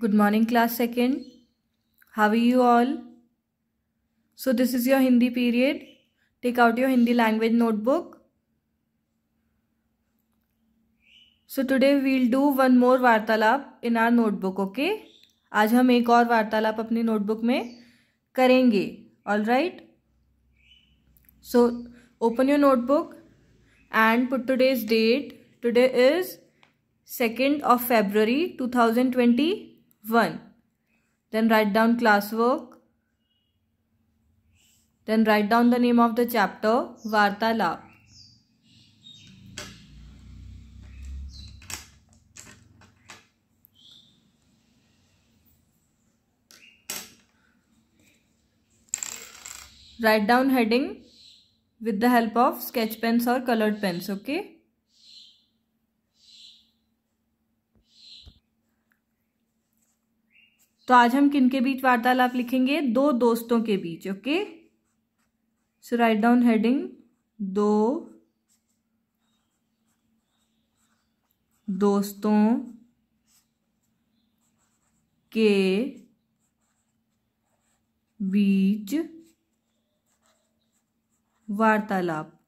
Good morning class second how you all so this is your Hindi period take out your Hindi language notebook so today we'll do one more वार्तालाप in are notebook okay आज हम एक और वार्तालाप अपनी notebook में करेंगे all right so open your notebook and put today's date today is second of February two thousand twenty 1. Then write down classwork. Then write down the name of the chapter Lab. Write down heading with the help of sketch pens or colored pens, okay? तो आज हम किन के बीच वार्तालाप लिखेंगे दो दोस्तों के बीच okay so write down heading दो दोस्तों के बीच वार्तालाप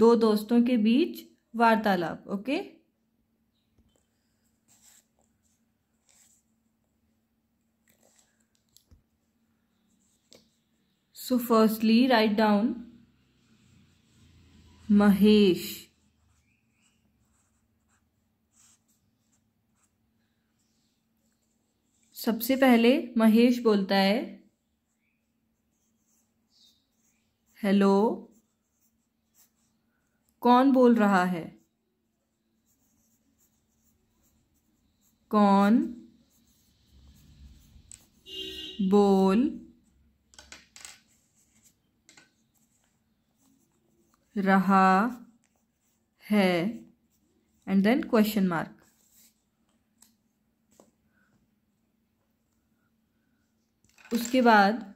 दो दोस्तों के बीच वार्तालाप okay okay? So firstly write down Mahesh. सबसे पहले महेश बोलता है हेलो कौन बोल रहा है कौन बोल रहा है एंड देन क्वेश्चन मार्क उसके बाद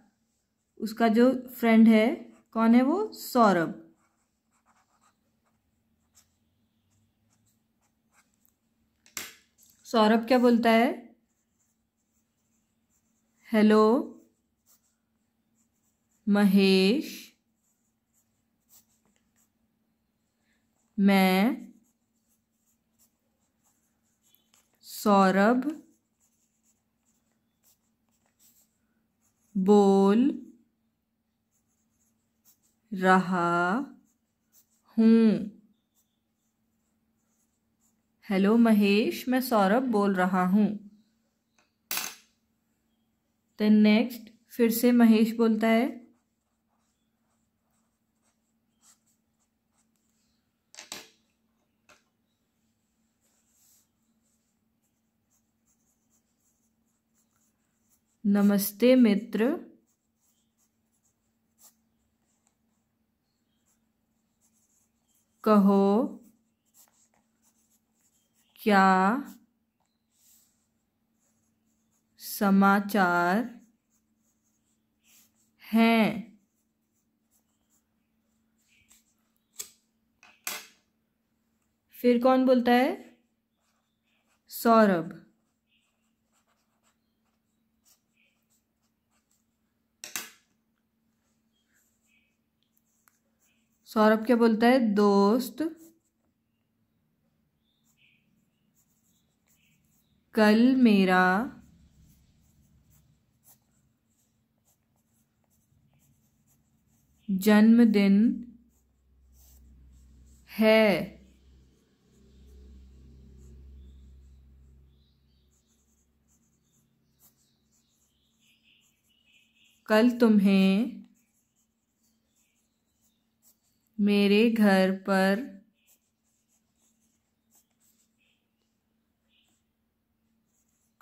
उसका जो फ्रेंड है कौन है वो सौरभ सौरभ क्या बोलता है हेलो महेश मैं सौरभ बोल रहा हूँ हेलो महेश मैं सौरभ बोल रहा हूँ देन नेक्स्ट फिर से महेश बोलता है नमस्ते मित्र कहो क्या समाचार हैं फिर कौन बोलता है सौरभ सौरभ क्या बोलता है दोस्त कल मेरा जन्मदिन है कल तुम्हें मेरे घर पर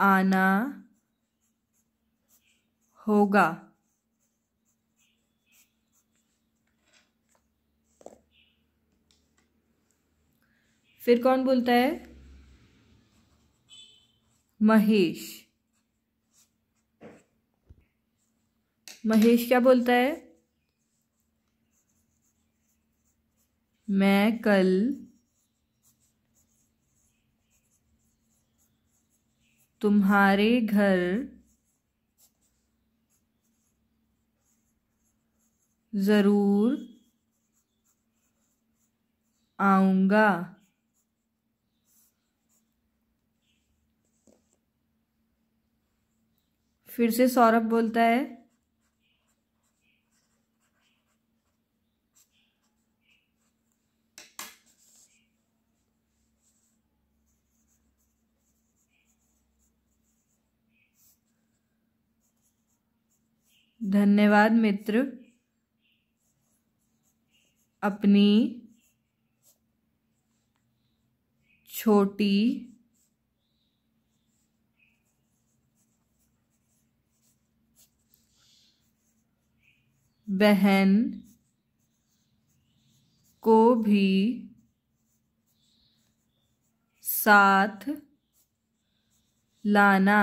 आना होगा फिर कौन बोलता है महेश महेश क्या बोलता है मैं कल तुम्हारे घर ज़रूर आऊँगा फिर से सौरभ बोलता है धन्यवाद मित्र अपनी छोटी बहन को भी साथ लाना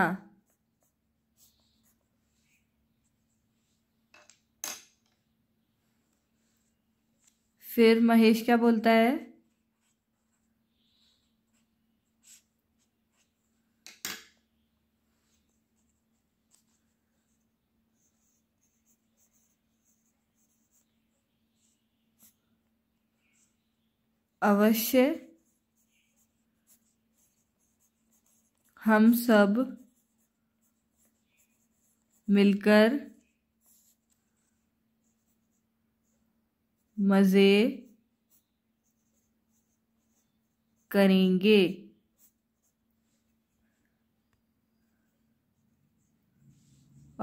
फिर महेश क्या बोलता है अवश्य हम सब मिलकर मज़े करेंगे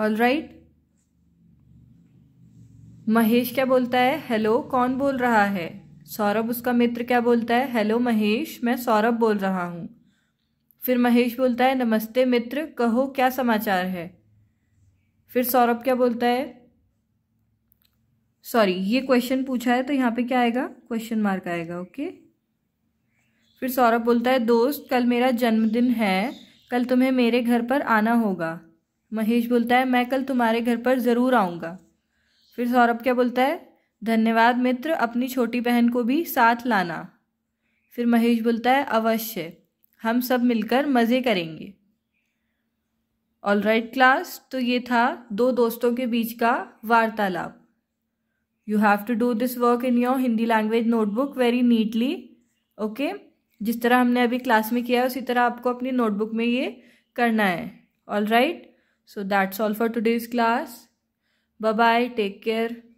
ऑल राइट महेश क्या बोलता है हेलो कौन बोल रहा है सौरभ उसका मित्र क्या बोलता है हेलो महेश मैं सौरभ बोल रहा हूँ फिर महेश बोलता है नमस्ते मित्र कहो क्या समाचार है फिर सौरभ क्या बोलता है सॉरी ये क्वेश्चन पूछा है तो यहाँ पे क्या आएगा क्वेश्चन मार्क आएगा ओके फिर सौरभ बोलता है दोस्त कल मेरा जन्मदिन है कल तुम्हें मेरे घर पर आना होगा महेश बोलता है मैं कल तुम्हारे घर पर ज़रूर आऊँगा फिर सौरभ क्या बोलता है धन्यवाद मित्र अपनी छोटी बहन को भी साथ लाना फिर महेश बोलता है अवश्य हम सब मिलकर मज़े करेंगे ऑल राइट क्लास तो ये था दो दोस्तों के बीच का वार्तालाप you have to do this work in your Hindi language notebook very neatly okay जिस तरह हमने अभी क्लास में किया है उसी तरह आपको अपनी नोटबुक में ये करना है all right so that's all for today's class bye bye take care